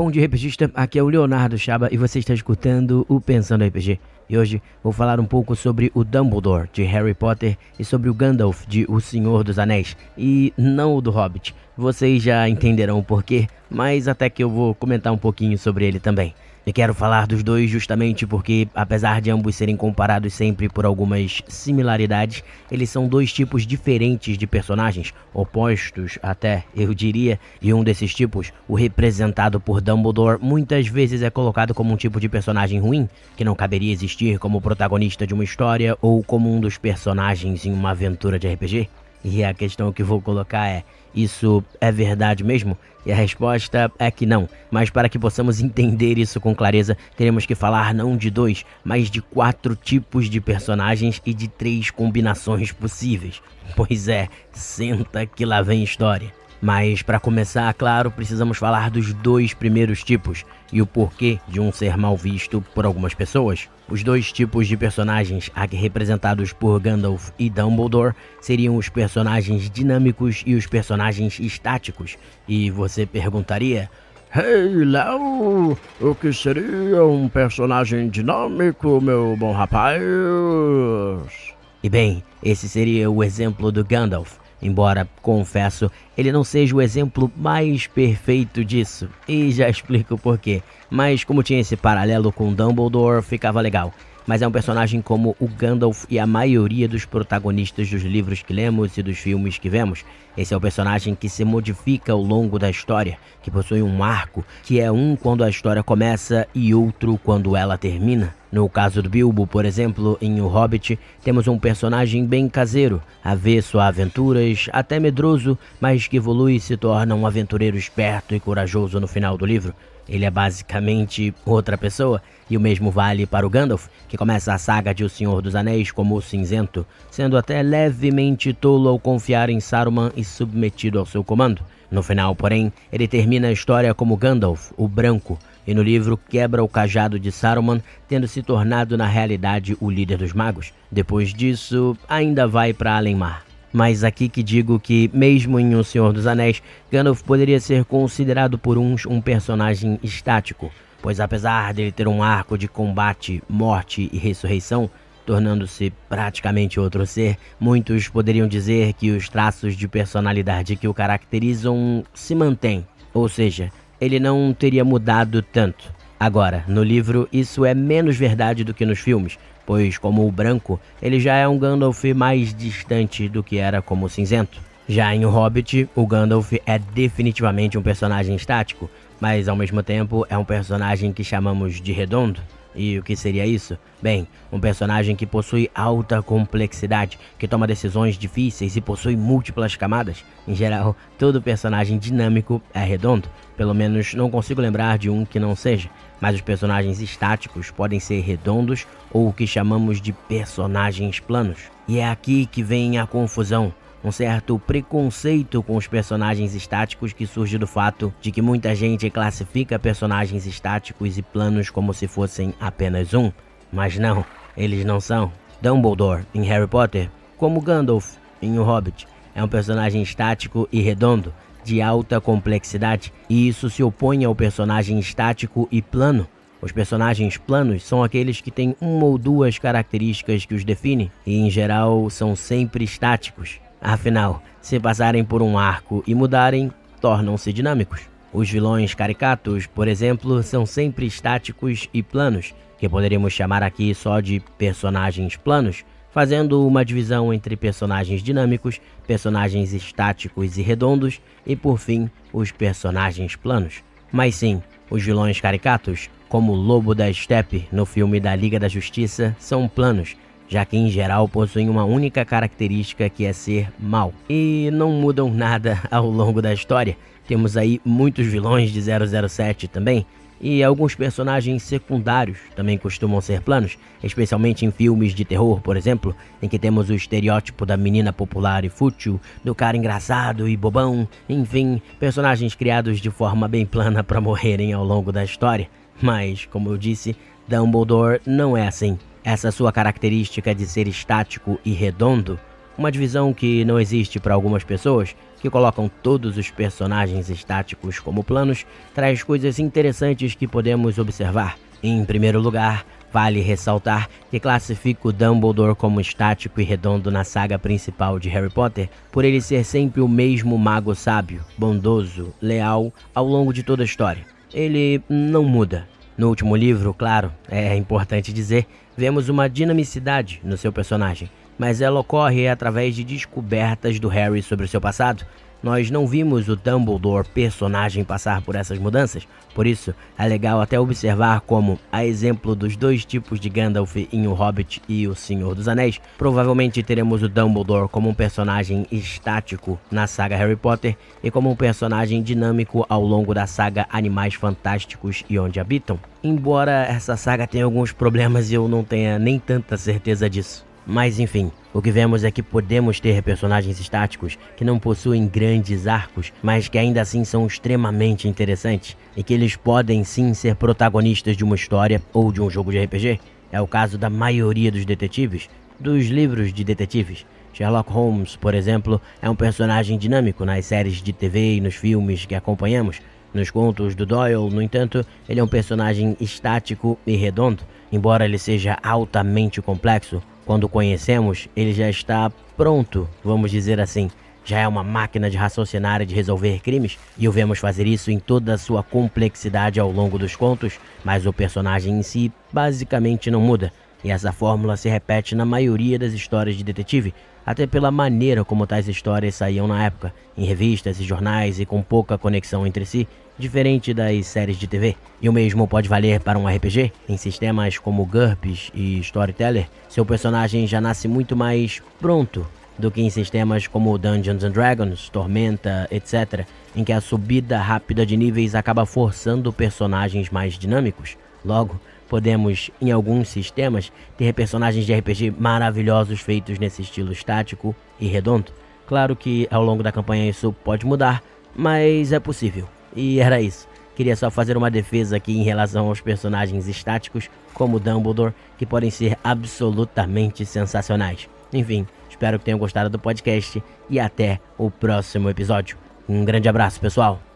Bom dia, RPGista. Aqui é o Leonardo Chaba e você está escutando o Pensando RPG. E hoje vou falar um pouco sobre o Dumbledore de Harry Potter e sobre o Gandalf de O Senhor dos Anéis e não o do Hobbit, vocês já entenderão o porquê, mas até que eu vou comentar um pouquinho sobre ele também. E quero falar dos dois justamente porque, apesar de ambos serem comparados sempre por algumas similaridades, eles são dois tipos diferentes de personagens, opostos até, eu diria, e um desses tipos, o representado por Dumbledore, muitas vezes é colocado como um tipo de personagem ruim, que não caberia existir como protagonista de uma história ou como um dos personagens em uma aventura de RPG. E a questão que vou colocar é: isso é verdade mesmo? E a resposta é que não. Mas para que possamos entender isso com clareza, teremos que falar não de dois, mas de quatro tipos de personagens e de três combinações possíveis. Pois é, senta que lá vem história. Mas para começar, claro, precisamos falar dos dois primeiros tipos e o porquê de um ser mal visto por algumas pessoas. Os dois tipos de personagens aqui representados por Gandalf e Dumbledore seriam os personagens dinâmicos e os personagens estáticos. E você perguntaria: Hey, Léo, o que seria um personagem dinâmico, meu bom rapaz? E bem, esse seria o exemplo do Gandalf Embora, confesso, ele não seja o exemplo mais perfeito disso, e já explico porquê. Mas como tinha esse paralelo com Dumbledore, ficava legal mas é um personagem como o Gandalf e a maioria dos protagonistas dos livros que lemos e dos filmes que vemos. Esse é o personagem que se modifica ao longo da história, que possui um arco, que é um quando a história começa e outro quando ela termina. No caso do Bilbo, por exemplo, em O Hobbit, temos um personagem bem caseiro, avesso a aventuras, até medroso, mas que evolui e se torna um aventureiro esperto e corajoso no final do livro. Ele é basicamente outra pessoa, e o mesmo vale para o Gandalf, que começa a saga de O Senhor dos Anéis como o cinzento, sendo até levemente tolo ao confiar em Saruman e submetido ao seu comando. No final, porém, ele termina a história como Gandalf, o branco, e no livro quebra o cajado de Saruman, tendo se tornado na realidade o líder dos magos. Depois disso, ainda vai para Alenmar mas aqui que digo que, mesmo em O Senhor dos Anéis, Gandalf poderia ser considerado por uns um personagem estático, pois apesar dele ter um arco de combate, morte e ressurreição, tornando-se praticamente outro ser, muitos poderiam dizer que os traços de personalidade que o caracterizam se mantêm, ou seja, ele não teria mudado tanto. Agora, no livro, isso é menos verdade do que nos filmes, pois, como o branco, ele já é um Gandalf mais distante do que era como o cinzento. Já em O Hobbit, o Gandalf é definitivamente um personagem estático, mas ao mesmo tempo é um personagem que chamamos de redondo. E o que seria isso? Bem, um personagem que possui alta complexidade, que toma decisões difíceis e possui múltiplas camadas. Em geral, todo personagem dinâmico é redondo, pelo menos não consigo lembrar de um que não seja. Mas os personagens estáticos podem ser redondos ou o que chamamos de personagens planos. E é aqui que vem a confusão um certo preconceito com os personagens estáticos que surge do fato de que muita gente classifica personagens estáticos e planos como se fossem apenas um, mas não, eles não são. Dumbledore em Harry Potter, como Gandalf em O Hobbit, é um personagem estático e redondo, de alta complexidade, e isso se opõe ao personagem estático e plano. Os personagens planos são aqueles que têm uma ou duas características que os definem e, em geral, são sempre estáticos. Afinal, se passarem por um arco e mudarem, tornam-se dinâmicos. Os vilões caricatos, por exemplo, são sempre estáticos e planos, que poderíamos chamar aqui só de personagens planos, fazendo uma divisão entre personagens dinâmicos, personagens estáticos e redondos e, por fim, os personagens planos. Mas sim, os vilões caricatos, como o Lobo da Steppe no filme da Liga da Justiça, são planos, já que em geral possuem uma única característica que é ser mal. E não mudam nada ao longo da história. Temos aí muitos vilões de 007 também, e alguns personagens secundários também costumam ser planos, especialmente em filmes de terror, por exemplo, em que temos o estereótipo da menina popular e fútil, do cara engraçado e bobão, enfim, personagens criados de forma bem plana para morrerem ao longo da história. Mas, como eu disse, Dumbledore não é assim. Essa sua característica de ser estático e redondo, uma divisão que não existe para algumas pessoas, que colocam todos os personagens estáticos como planos, traz coisas interessantes que podemos observar. Em primeiro lugar, Vale ressaltar que classifico Dumbledore como estático e redondo na saga principal de Harry Potter, por ele ser sempre o mesmo mago sábio, bondoso, leal ao longo de toda a história. Ele não muda. No último livro, claro, é importante dizer, vemos uma dinamicidade no seu personagem, mas ela ocorre através de descobertas do Harry sobre o seu passado, nós não vimos o Dumbledore personagem passar por essas mudanças, por isso é legal até observar como, a exemplo dos dois tipos de Gandalf em O Hobbit e O Senhor dos Anéis, provavelmente teremos o Dumbledore como um personagem estático na saga Harry Potter e como um personagem dinâmico ao longo da saga Animais Fantásticos e Onde Habitam. Embora essa saga tenha alguns problemas e eu não tenha nem tanta certeza disso. Mas enfim, o que vemos é que podemos ter personagens estáticos que não possuem grandes arcos, mas que ainda assim são extremamente interessantes e que eles podem sim ser protagonistas de uma história ou de um jogo de RPG. É o caso da maioria dos detetives, dos livros de detetives. Sherlock Holmes, por exemplo, é um personagem dinâmico nas séries de TV e nos filmes que acompanhamos. Nos contos do Doyle, no entanto, ele é um personagem estático e redondo, embora ele seja altamente complexo quando conhecemos, ele já está pronto, vamos dizer assim. Já é uma máquina de raciocinar e de resolver crimes, e o vemos fazer isso em toda a sua complexidade ao longo dos contos, mas o personagem em si basicamente não muda. E essa fórmula se repete na maioria das histórias de detetive, até pela maneira como tais histórias saíam na época, em revistas e jornais e com pouca conexão entre si, diferente das séries de TV. E o mesmo pode valer para um RPG. Em sistemas como GURPS e Storyteller, seu personagem já nasce muito mais pronto do que em sistemas como Dungeons and Dragons, Tormenta, etc., em que a subida rápida de níveis acaba forçando personagens mais dinâmicos. Logo, podemos, em alguns sistemas, ter personagens de RPG maravilhosos feitos nesse estilo estático e redondo. Claro que ao longo da campanha isso pode mudar, mas é possível. E era isso. Queria só fazer uma defesa aqui em relação aos personagens estáticos, como Dumbledore, que podem ser absolutamente sensacionais. Enfim, espero que tenham gostado do podcast e até o próximo episódio. Um grande abraço, pessoal!